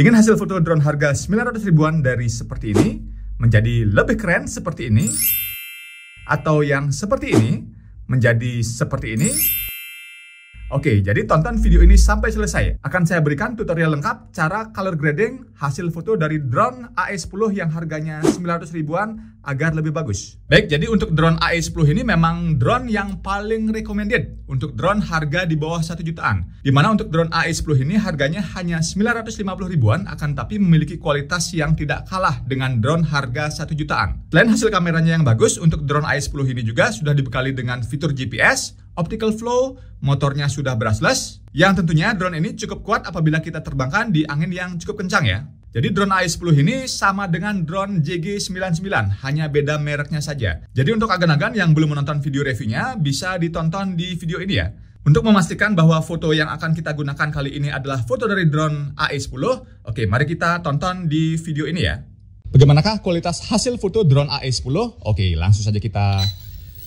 Ingin hasil foto drone harga 900 ribuan dari seperti ini menjadi lebih keren seperti ini? Atau yang seperti ini menjadi seperti ini? Oke, jadi tonton video ini sampai selesai. Akan saya berikan tutorial lengkap cara color grading hasil foto dari drone AE10 yang harganya 900 ribuan agar lebih bagus. Baik, jadi untuk drone AE10 ini memang drone yang paling recommended untuk drone harga di bawah 1 jutaan. Dimana untuk drone AE10 ini harganya hanya 950 ribuan akan tapi memiliki kualitas yang tidak kalah dengan drone harga 1 jutaan. Selain hasil kameranya yang bagus, untuk drone AE10 ini juga sudah dibekali dengan fitur GPS, optical flow, motornya sudah brushless, yang tentunya drone ini cukup kuat apabila kita terbangkan di angin yang cukup kencang ya. Jadi drone AI-10 ini sama dengan drone JG99, hanya beda mereknya saja. Jadi untuk agan-agan yang belum menonton video reviewnya, bisa ditonton di video ini ya. Untuk memastikan bahwa foto yang akan kita gunakan kali ini adalah foto dari drone AI-10, oke mari kita tonton di video ini ya. Bagaimanakah kualitas hasil foto drone AI-10? Oke, langsung saja kita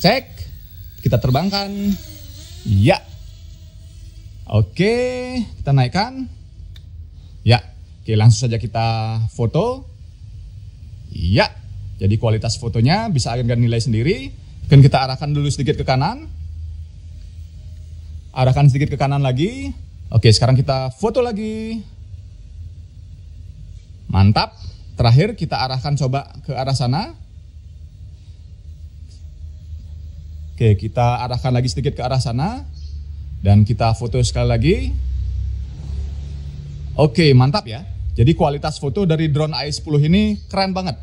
cek kita terbangkan. Ya. Oke, kita naikkan. Ya. Oke, langsung saja kita foto. Ya. Jadi kualitas fotonya bisa agen nilai sendiri. Dan kita arahkan dulu sedikit ke kanan. Arahkan sedikit ke kanan lagi. Oke, sekarang kita foto lagi. Mantap. Terakhir kita arahkan coba ke arah sana. Oke, kita arahkan lagi sedikit ke arah sana dan kita foto sekali lagi. Oke, mantap ya. Jadi kualitas foto dari drone AI10 ini keren banget.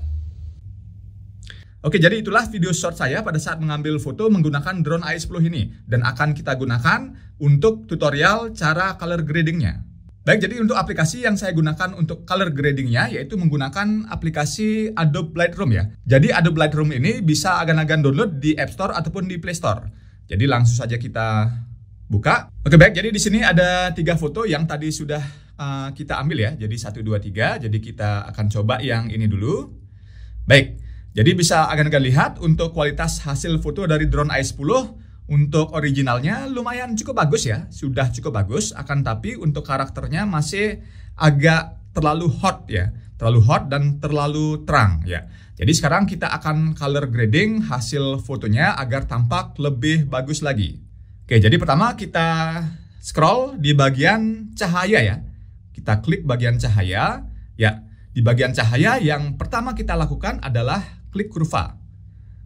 Oke, jadi itulah video short saya pada saat mengambil foto menggunakan drone AI10 ini dan akan kita gunakan untuk tutorial cara color gradingnya. Baik, jadi untuk aplikasi yang saya gunakan untuk color gradingnya yaitu menggunakan aplikasi Adobe Lightroom ya. Jadi Adobe Lightroom ini bisa agan-agan download di App Store ataupun di Play Store. Jadi langsung saja kita buka. Oke baik, jadi di sini ada tiga foto yang tadi sudah uh, kita ambil ya. Jadi satu dua tiga. Jadi kita akan coba yang ini dulu. Baik, jadi bisa agan-agan lihat untuk kualitas hasil foto dari drone i10 untuk originalnya lumayan cukup bagus ya, sudah cukup bagus. Akan tapi untuk karakternya masih agak terlalu hot ya, terlalu hot dan terlalu terang ya. Jadi sekarang kita akan color grading hasil fotonya agar tampak lebih bagus lagi. Oke, jadi pertama kita scroll di bagian cahaya ya. Kita klik bagian cahaya ya. Di bagian cahaya yang pertama kita lakukan adalah klik kurva.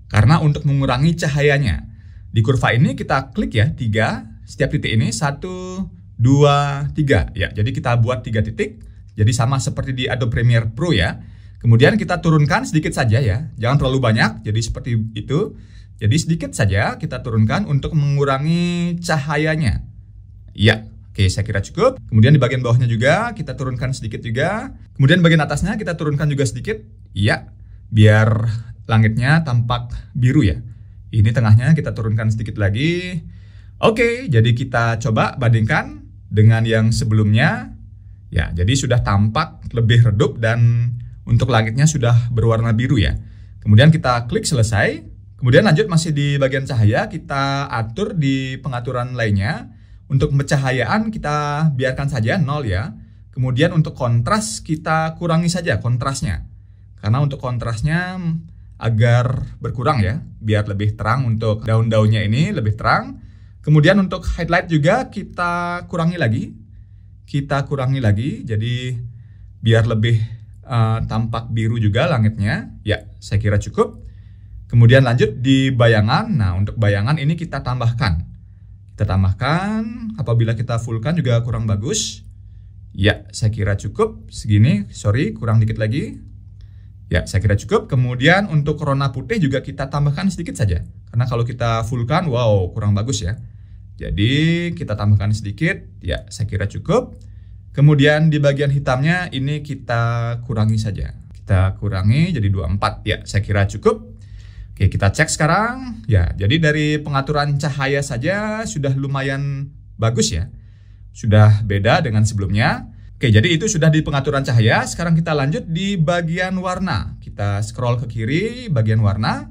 Karena untuk mengurangi cahayanya. Di kurva ini kita klik ya, tiga setiap titik ini satu dua tiga Ya, jadi kita buat tiga titik, jadi sama seperti di Adobe Premiere Pro ya. Kemudian kita turunkan sedikit saja ya, jangan terlalu banyak, jadi seperti itu. Jadi sedikit saja kita turunkan untuk mengurangi cahayanya. Ya, Oke, saya kira cukup. Kemudian di bagian bawahnya juga kita turunkan sedikit juga. Kemudian bagian atasnya kita turunkan juga sedikit. ya biar langitnya tampak biru ya. Ini tengahnya kita turunkan sedikit lagi. Oke, jadi kita coba bandingkan dengan yang sebelumnya. Ya, jadi sudah tampak lebih redup dan untuk langitnya sudah berwarna biru ya. Kemudian kita klik selesai. Kemudian lanjut masih di bagian cahaya, kita atur di pengaturan lainnya. Untuk pencahayaan kita biarkan saja nol ya. Kemudian untuk kontras kita kurangi saja kontrasnya. Karena untuk kontrasnya agar berkurang ya, biar lebih terang untuk daun-daunnya ini lebih terang. Kemudian untuk highlight juga kita kurangi lagi, kita kurangi lagi, jadi biar lebih uh, tampak biru juga langitnya. Ya, saya kira cukup. Kemudian lanjut di bayangan. Nah, untuk bayangan ini kita tambahkan. Kita tambahkan, apabila kita fullkan juga kurang bagus. Ya, saya kira cukup segini. Sorry, kurang dikit lagi. Ya, saya kira cukup. Kemudian untuk corona putih juga kita tambahkan sedikit saja. Karena kalau kita fullkan, wow, kurang bagus ya. Jadi kita tambahkan sedikit, ya saya kira cukup. Kemudian di bagian hitamnya ini kita kurangi saja. Kita kurangi jadi 24, ya saya kira cukup. Oke, kita cek sekarang. Ya, jadi dari pengaturan cahaya saja sudah lumayan bagus ya. Sudah beda dengan sebelumnya. Oke, jadi itu sudah di pengaturan cahaya. Sekarang kita lanjut di bagian warna. Kita scroll ke kiri, bagian warna.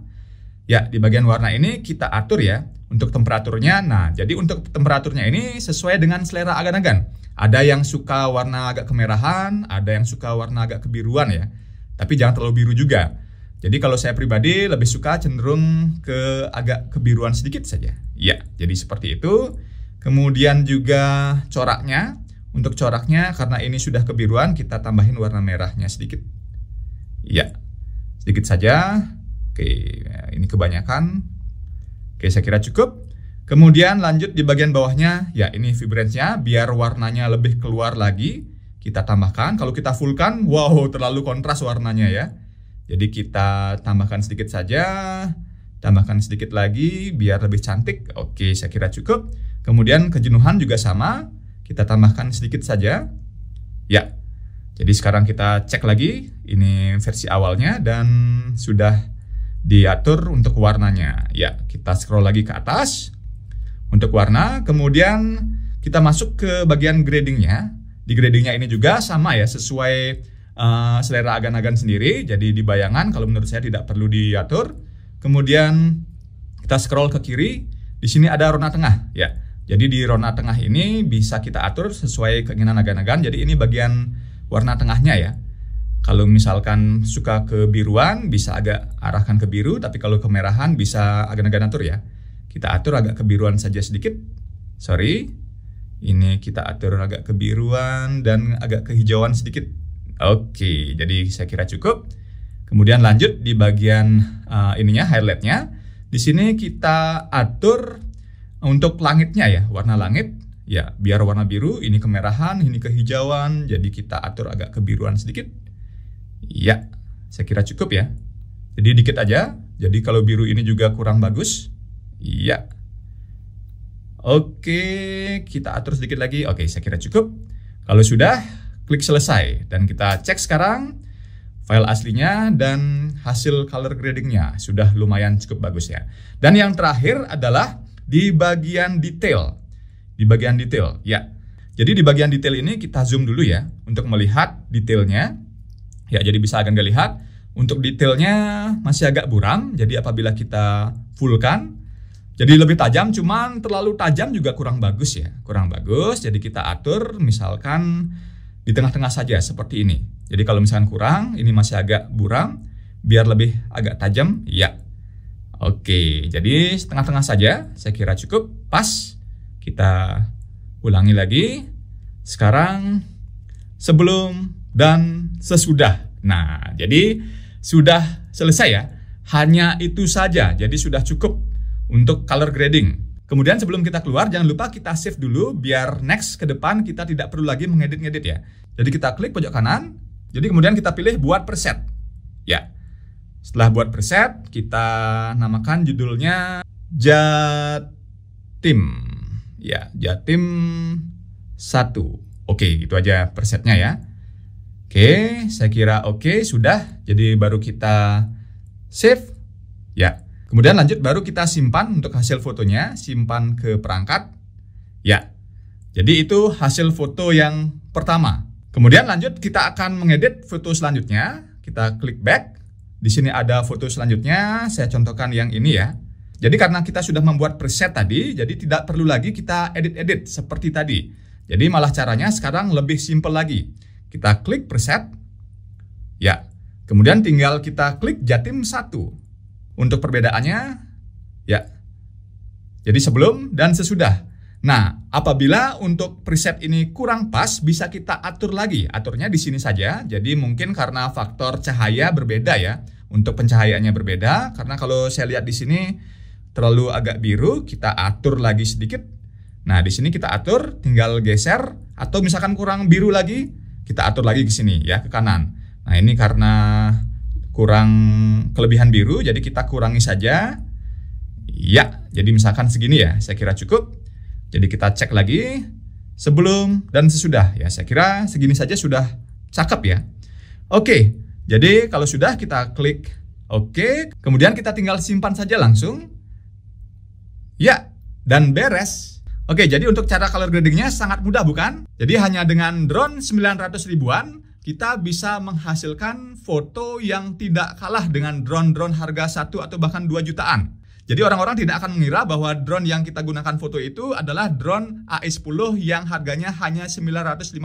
Ya, di bagian warna ini kita atur ya untuk temperaturnya. Nah, jadi untuk temperaturnya ini sesuai dengan selera agan-agan. Ada yang suka warna agak kemerahan, ada yang suka warna agak kebiruan ya. Tapi jangan terlalu biru juga. Jadi kalau saya pribadi lebih suka cenderung ke agak kebiruan sedikit saja. Ya, jadi seperti itu. Kemudian juga coraknya. Untuk coraknya karena ini sudah kebiruan kita tambahin warna merahnya sedikit. Ya, sedikit saja. Oke, ini kebanyakan. Oke, saya kira cukup. Kemudian lanjut di bagian bawahnya, ya ini vibrance-nya biar warnanya lebih keluar lagi. Kita tambahkan, kalau kita fullkan, wow terlalu kontras warnanya ya. Jadi kita tambahkan sedikit saja, tambahkan sedikit lagi biar lebih cantik. Oke, saya kira cukup. Kemudian kejenuhan juga sama kita tambahkan sedikit saja. Ya, jadi sekarang kita cek lagi, ini versi awalnya dan sudah diatur untuk warnanya. Ya, kita scroll lagi ke atas untuk warna, kemudian kita masuk ke bagian gradingnya. Di gradingnya ini juga sama ya, sesuai uh, selera agan-agan sendiri. Jadi di bayangan kalau menurut saya tidak perlu diatur. Kemudian kita scroll ke kiri, di sini ada rona tengah ya. Jadi di rona tengah ini bisa kita atur sesuai keinginan agan-agan. Jadi ini bagian warna tengahnya ya. Kalau misalkan suka kebiruan bisa agak arahkan ke biru, tapi kalau kemerahan bisa agan-agan atur ya. Kita atur agak kebiruan saja sedikit. Sorry. Ini kita atur agak kebiruan dan agak kehijauan sedikit. Oke, jadi saya kira cukup. Kemudian lanjut di bagian uh, ininya highlightnya. Di sini kita atur untuk langitnya ya, warna langit ya biar warna biru, ini kemerahan, ini kehijauan, jadi kita atur agak kebiruan sedikit. Ya, saya kira cukup ya. Jadi dikit aja, jadi kalau biru ini juga kurang bagus, ya. Oke, kita atur sedikit lagi. Oke, saya kira cukup. Kalau sudah, klik selesai. Dan kita cek sekarang file aslinya dan hasil color gradingnya. Sudah lumayan cukup bagus ya. Dan yang terakhir adalah di bagian detail. Di bagian detail, ya. Jadi di bagian detail ini kita zoom dulu ya untuk melihat detailnya. Ya, jadi bisa akan lihat untuk detailnya masih agak buram. Jadi apabila kita fullkan jadi lebih tajam, cuman terlalu tajam juga kurang bagus ya, kurang bagus. Jadi kita atur misalkan di tengah-tengah saja seperti ini. Jadi kalau misalkan kurang, ini masih agak buram, biar lebih agak tajam, ya Oke, jadi setengah-tengah saja saya kira cukup pas. Kita ulangi lagi. Sekarang sebelum dan sesudah. Nah, jadi sudah selesai ya. Hanya itu saja. Jadi sudah cukup untuk color grading. Kemudian sebelum kita keluar, jangan lupa kita save dulu biar next ke depan kita tidak perlu lagi mengedit-ngedit ya. Jadi kita klik pojok kanan, jadi kemudian kita pilih buat preset. Ya, setelah buat preset, kita namakan judulnya Jatim. Ya, Jatim 1. Oke, gitu aja presetnya ya. Oke, saya kira oke, sudah. Jadi baru kita save. Ya, kemudian lanjut baru kita simpan untuk hasil fotonya, simpan ke perangkat. Ya, jadi itu hasil foto yang pertama. Kemudian lanjut kita akan mengedit foto selanjutnya. Kita klik back di sini ada foto selanjutnya, saya contohkan yang ini ya. Jadi karena kita sudah membuat preset tadi, jadi tidak perlu lagi kita edit-edit seperti tadi. Jadi malah caranya sekarang lebih simple lagi. Kita klik preset, ya. Kemudian tinggal kita klik jatim 1. Untuk perbedaannya, ya. Jadi sebelum dan sesudah. Nah, apabila untuk preset ini kurang pas, bisa kita atur lagi. Aturnya di sini saja. Jadi mungkin karena faktor cahaya berbeda ya. Untuk pencahayaannya berbeda, karena kalau saya lihat di sini terlalu agak biru, kita atur lagi sedikit. Nah, di sini kita atur, tinggal geser, atau misalkan kurang biru lagi, kita atur lagi ke sini ya, ke kanan. Nah, ini karena kurang kelebihan biru, jadi kita kurangi saja. Ya, jadi misalkan segini ya, saya kira cukup. Jadi kita cek lagi sebelum dan sesudah ya. Saya kira segini saja sudah cakep ya. Oke, jadi kalau sudah kita klik oke, kemudian kita tinggal simpan saja langsung. Ya, dan beres. Oke, jadi untuk cara color gradingnya sangat mudah bukan? Jadi hanya dengan drone 900 ribuan, kita bisa menghasilkan foto yang tidak kalah dengan drone-drone harga satu atau bahkan 2 jutaan. Jadi orang-orang tidak akan mengira bahwa drone yang kita gunakan foto itu adalah drone AE10 yang harganya hanya 950.000.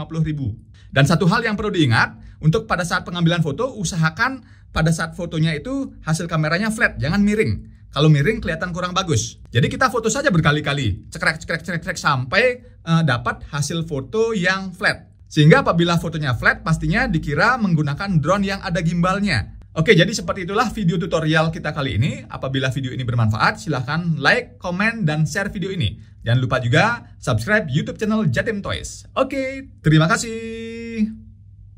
Dan satu hal yang perlu diingat, untuk pada saat pengambilan foto usahakan pada saat fotonya itu hasil kameranya flat, jangan miring. Kalau miring kelihatan kurang bagus. Jadi kita foto saja berkali-kali, cekrek cekrek cekrek cekrek sampai uh, dapat hasil foto yang flat. Sehingga apabila fotonya flat pastinya dikira menggunakan drone yang ada gimbalnya Oke, jadi seperti itulah video tutorial kita kali ini. Apabila video ini bermanfaat, silahkan like, komen, dan share video ini. Jangan lupa juga subscribe YouTube channel Jatim Toys. Oke, terima kasih.